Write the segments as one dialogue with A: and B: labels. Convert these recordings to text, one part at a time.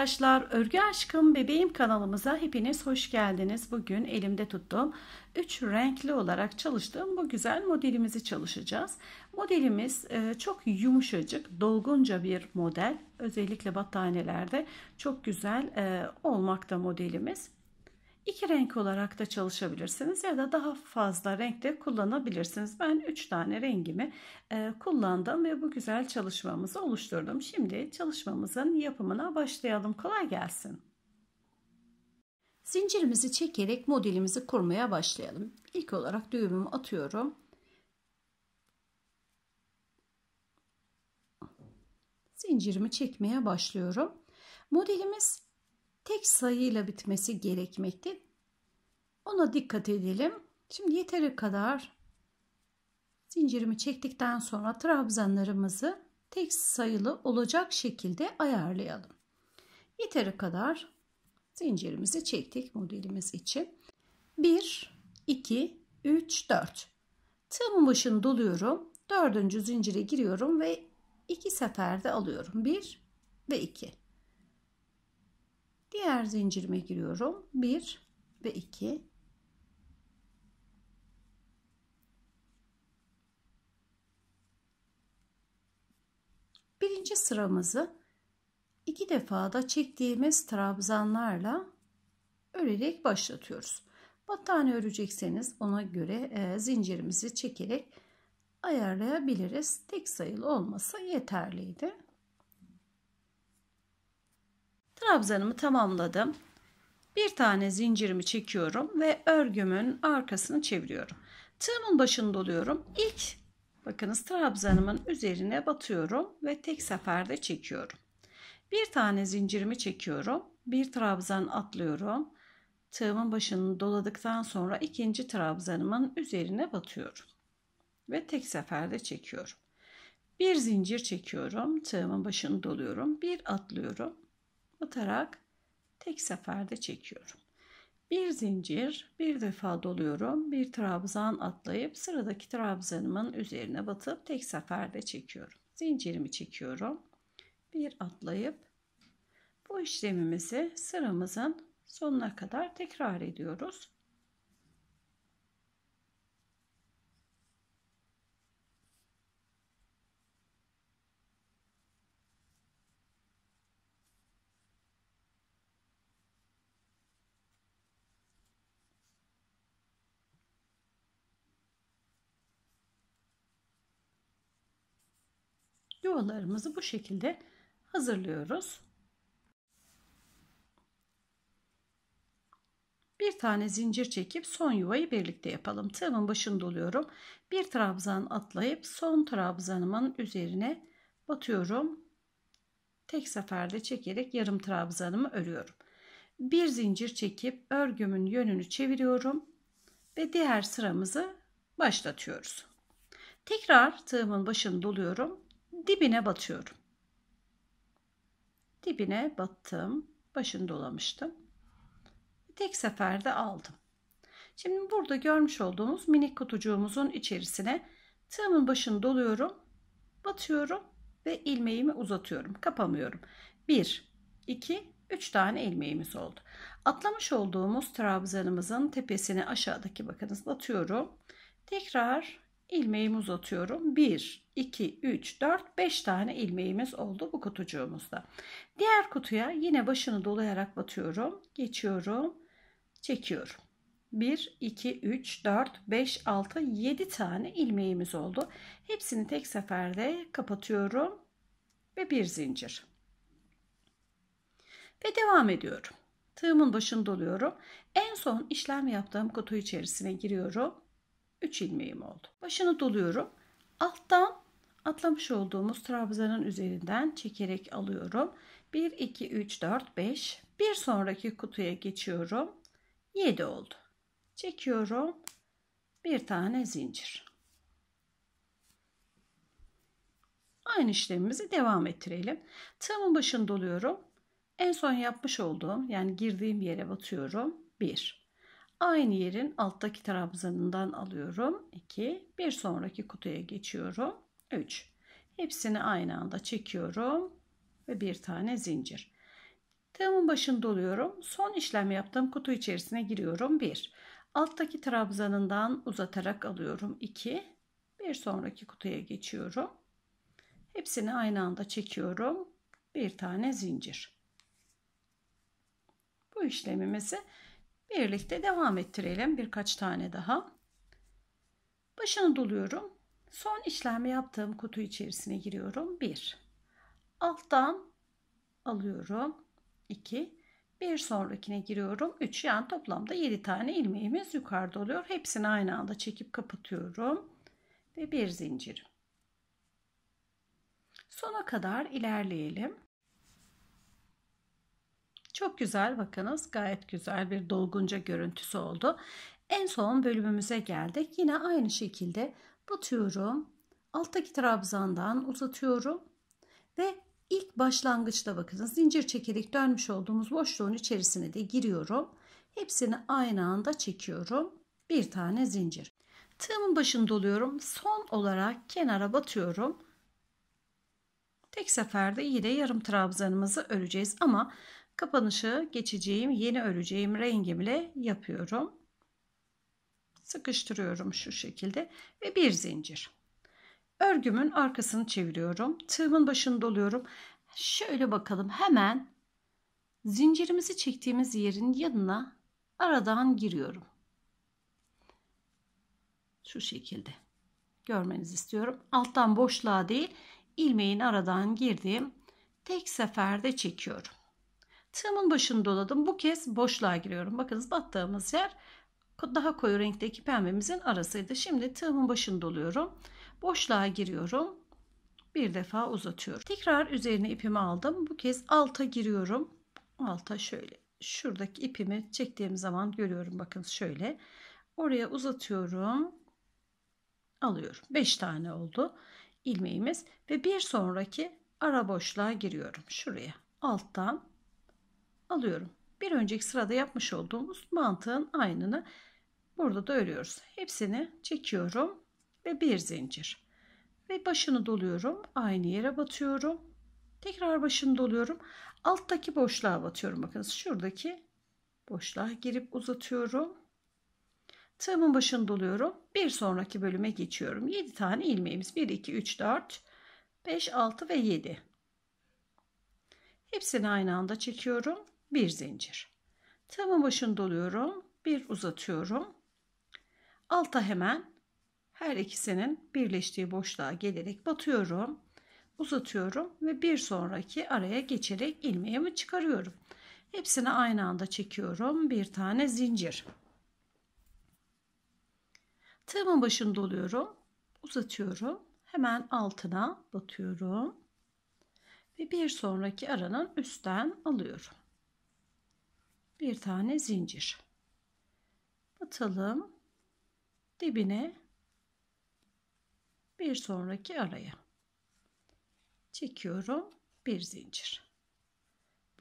A: arkadaşlar. Örgü Aşkım Bebeğim kanalımıza hepiniz hoş geldiniz. Bugün elimde tuttuğum 3 renkli olarak çalıştığım bu güzel modelimizi çalışacağız. Modelimiz e, çok yumuşacık, dolgunca bir model. Özellikle battaniyelerde çok güzel e, olmakta modelimiz. İki renk olarak da çalışabilirsiniz ya da daha fazla renkte kullanabilirsiniz. Ben üç tane rengimi e, kullandım ve bu güzel çalışmamızı oluşturdum. Şimdi çalışmamızın yapımına başlayalım. Kolay gelsin. Zincirimizi çekerek modelimizi kurmaya başlayalım. İlk olarak düğümümü atıyorum. Zincirimi çekmeye başlıyorum. Modelimiz tek sayıyla bitmesi gerekmekte. Ona dikkat edelim. Şimdi yeteri kadar zincirimi çektikten sonra trabzanlarımızı tek sayılı olacak şekilde ayarlayalım. Yeteri kadar zincirimizi çektik modelimiz için. 1, 2, 3, 4. Tığımın başını doluyorum. Dördüncü zincire giriyorum ve iki seferde alıyorum. 1 ve 2. Diğer zincirime giriyorum. 1 ve 2. Birinci sıramızı iki defa da çektiğimiz trabzanlarla örerek başlatıyoruz. Battaniye örecekseniz ona göre e, zincirimizi çekerek ayarlayabiliriz. Tek sayılı olması yeterliydi. Trabzanımı tamamladım. Bir tane zincirimi çekiyorum ve örgümün arkasını çeviriyorum. Tığımın başını doluyorum. İlk bakınız trabzanımın üzerine batıyorum ve tek seferde çekiyorum. Bir tane zincirimi çekiyorum. Bir trabzan atlıyorum. Tığımın başını doladıktan sonra ikinci trabzanımın üzerine batıyorum. Ve tek seferde çekiyorum. Bir zincir çekiyorum. Tığımın başını doluyorum. Bir atlıyorum batarak tek seferde çekiyorum. Bir zincir bir defa doluyorum. Bir trabzan atlayıp sıradaki trabzanımın üzerine batıp tek seferde çekiyorum. Zincirimi çekiyorum. Bir atlayıp bu işlemimizi sıramızın sonuna kadar tekrar ediyoruz. yuvalarımızı bu şekilde hazırlıyoruz. Bir tane zincir çekip son yuvayı birlikte yapalım. Tığımın başını doluyorum. Bir trabzan atlayıp son trabzanımın üzerine batıyorum. Tek seferde çekerek yarım trabzanımı örüyorum. Bir zincir çekip örgümün yönünü çeviriyorum ve diğer sıramızı başlatıyoruz. Tekrar tığımın başını doluyorum dibine batıyorum. Dibine battım. Başını dolamıştım. Tek seferde aldım. Şimdi burada görmüş olduğumuz minik kutucuğumuzun içerisine tığımın başını doluyorum. Batıyorum ve ilmeğimi uzatıyorum. Kapamıyorum. 1, 2, 3 tane ilmeğimiz oldu. Atlamış olduğumuz trabzanımızın tepesini aşağıdaki bakınız batıyorum. Tekrar ilmeğimi uzatıyorum. 1, 2, 3, 4, 5 tane ilmeğimiz oldu bu kutucuğumuzda. Diğer kutuya yine başını dolayarak batıyorum. Geçiyorum. Çekiyorum. 1, 2, 3, 4, 5, 6, 7 tane ilmeğimiz oldu. Hepsini tek seferde kapatıyorum. Ve bir zincir. Ve devam ediyorum. Tığımın başını doluyorum. En son işlem yaptığım kutu içerisine giriyorum 3 ilmeğim oldu. Başını doluyorum. Alttan atlamış olduğumuz trabzanın üzerinden çekerek alıyorum. 1, 2, 3, 4, 5. Bir sonraki kutuya geçiyorum. 7 oldu. Çekiyorum. Bir tane zincir. Aynı işlemimizi devam ettirelim. Tığımın başını doluyorum. En son yapmış olduğum yani girdiğim yere batıyorum. 1 Aynı yerin alttaki trabzanından alıyorum. 2. Bir sonraki kutuya geçiyorum. 3. Hepsini aynı anda çekiyorum. Ve bir tane zincir. Tığımın başını doluyorum. Son işlem yaptığım kutu içerisine giriyorum. 1. Alttaki trabzanından uzatarak alıyorum. 2. Bir sonraki kutuya geçiyorum. Hepsini aynı anda çekiyorum. Bir tane zincir. Bu işlemimizi Birlikte devam ettirelim birkaç tane daha. Başını doluyorum. Son işlemi yaptığım kutu içerisine giriyorum. 1. Alttan alıyorum. 2. Bir sonrakine giriyorum. 3 yani toplamda 7 tane ilmeğimiz yukarıda oluyor. Hepsini aynı anda çekip kapatıyorum. Ve bir zincirim. Sona kadar ilerleyelim. Çok güzel bakınız gayet güzel bir dolgunca görüntüsü oldu. En son bölümümüze geldik. Yine aynı şekilde batıyorum. Alttaki trabzandan uzatıyorum. Ve ilk başlangıçta bakınız zincir çekerek dönmüş olduğumuz boşluğun içerisine de giriyorum. Hepsini aynı anda çekiyorum. Bir tane zincir. Tığımın başını doluyorum. Son olarak kenara batıyorum. Tek seferde yine yarım trabzanımızı öreceğiz ama Kapanışı geçeceğim yeni öreceğim rengimle yapıyorum. Sıkıştırıyorum şu şekilde ve bir zincir. Örgümün arkasını çeviriyorum. Tığımın başını doluyorum. Şöyle bakalım hemen zincirimizi çektiğimiz yerin yanına aradan giriyorum. Şu şekilde görmenizi istiyorum. Alttan boşluğa değil ilmeğin aradan girdiğim tek seferde çekiyorum. Tığımın başını doladım. Bu kez boşluğa giriyorum. Bakınız battığımız yer daha koyu renkteki pembemizin arasıydı. Şimdi tığımın başını doluyorum. Boşluğa giriyorum. Bir defa uzatıyorum. Tekrar üzerine ipimi aldım. Bu kez alta giriyorum. Alta şöyle şuradaki ipimi çektiğim zaman görüyorum. Bakın şöyle. Oraya uzatıyorum. Alıyorum. 5 tane oldu ilmeğimiz ve bir sonraki ara boşluğa giriyorum. Şuraya alttan alıyorum. Bir önceki sırada yapmış olduğumuz mantığın aynını burada da örüyoruz. Hepsini çekiyorum ve bir zincir. Ve başını doluyorum. Aynı yere batıyorum. Tekrar başını doluyorum. Alttaki boşluğa batıyorum. Bakın, şuradaki boşluğa girip uzatıyorum. Tığımın başını doluyorum. Bir sonraki bölüme geçiyorum. 7 tane ilmeğimiz. 1, 2, 3, 4, 5, 6 ve 7. Hepsini aynı anda çekiyorum bir zincir. Tığımın başını doluyorum. Bir uzatıyorum. Alta hemen her ikisinin birleştiği boşluğa gelerek batıyorum. Uzatıyorum ve bir sonraki araya geçerek ilmeğimi çıkarıyorum. Hepsini aynı anda çekiyorum. Bir tane zincir. Tığımın başını doluyorum. Uzatıyorum. Hemen altına batıyorum. Ve bir sonraki aranın üstten alıyorum bir tane zincir batalım dibine bir sonraki araya çekiyorum bir zincir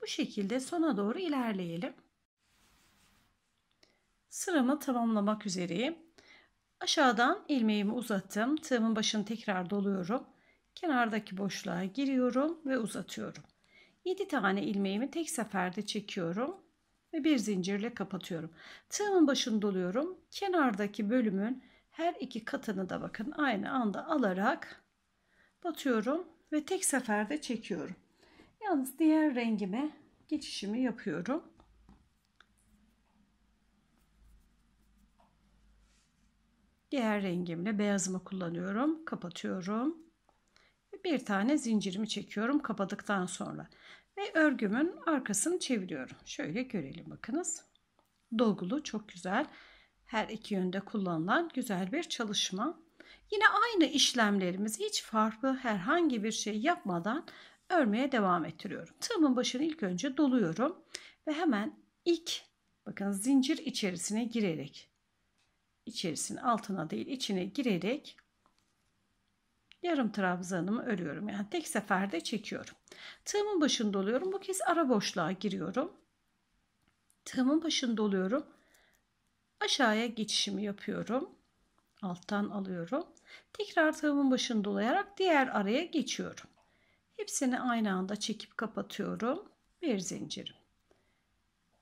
A: bu şekilde sona doğru ilerleyelim sıramı tamamlamak üzereyim aşağıdan ilmeğimi uzattım tığımın başını tekrar doluyorum kenardaki boşluğa giriyorum ve uzatıyorum 7 tane ilmeğimi tek seferde çekiyorum ve bir zincirle kapatıyorum. Tığımın başını doluyorum. Kenardaki bölümün her iki katını da bakın aynı anda alarak batıyorum ve tek seferde çekiyorum. Yalnız diğer rengime geçişimi yapıyorum. Diğer rengimle beyazımı kullanıyorum. Kapatıyorum. Bir tane zincirimi çekiyorum kapadıktan sonra. Ve örgümün arkasını çeviriyorum. Şöyle görelim bakınız. Dolgulu çok güzel. Her iki yönde kullanılan güzel bir çalışma. Yine aynı işlemlerimiz, hiç farklı herhangi bir şey yapmadan örmeye devam ettiriyorum. Tığımın başını ilk önce doluyorum ve hemen ilk bakın zincir içerisine girerek içerisine altına değil içine girerek yarım trabzanımı örüyorum. Yani tek seferde çekiyorum. Tığımın başını doluyorum. Bu kez ara boşluğa giriyorum. Tığımın başını doluyorum. Aşağıya geçişimi yapıyorum. Alttan alıyorum. Tekrar tığımın başını dolayarak diğer araya geçiyorum. Hepsini aynı anda çekip kapatıyorum. Bir zincirim.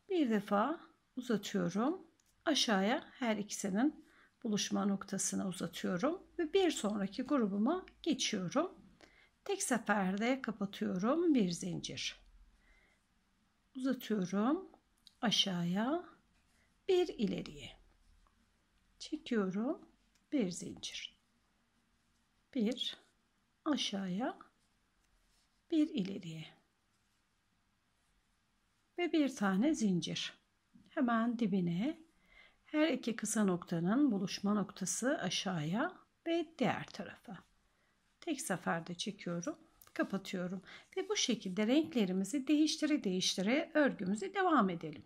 A: Bir defa uzatıyorum. Aşağıya her ikisinin buluşma noktasına uzatıyorum ve bir sonraki grubuma geçiyorum. Tek seferde kapatıyorum bir zincir. Uzatıyorum aşağıya bir ileriye. Çekiyorum bir zincir. Bir aşağıya bir ileriye. Ve bir tane zincir. Hemen dibine her iki kısa noktanın buluşma noktası aşağıya ve diğer tarafa. Tek seferde çekiyorum, kapatıyorum ve bu şekilde renklerimizi değiştire değiştire örgümüzü devam edelim.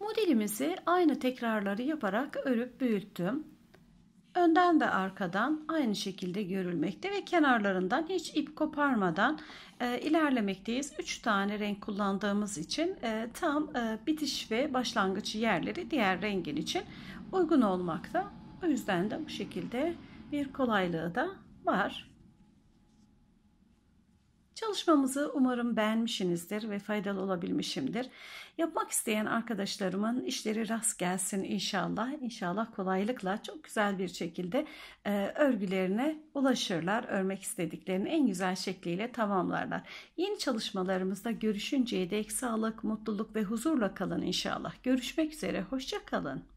A: Modelimizi aynı tekrarları yaparak örüp büyüttüm. Önden de arkadan aynı şekilde görülmekte ve kenarlarından hiç ip koparmadan e, ilerlemekteyiz. 3 tane renk kullandığımız için e, tam e, bitiş ve başlangıç yerleri diğer rengin için uygun olmakta. O yüzden de bu şekilde bir kolaylığı da var. Çalışmamızı umarım beğenmişsinizdir ve faydalı olabilmişimdir. Yapmak isteyen arkadaşlarımın işleri rast gelsin inşallah. İnşallah kolaylıkla çok güzel bir şekilde e, örgülerine ulaşırlar. Örmek istediklerini en güzel şekliyle tamamlarlar. Yeni çalışmalarımızda görüşünceye dek sağlık, mutluluk ve huzurla kalın inşallah. Görüşmek üzere, hoşça kalın.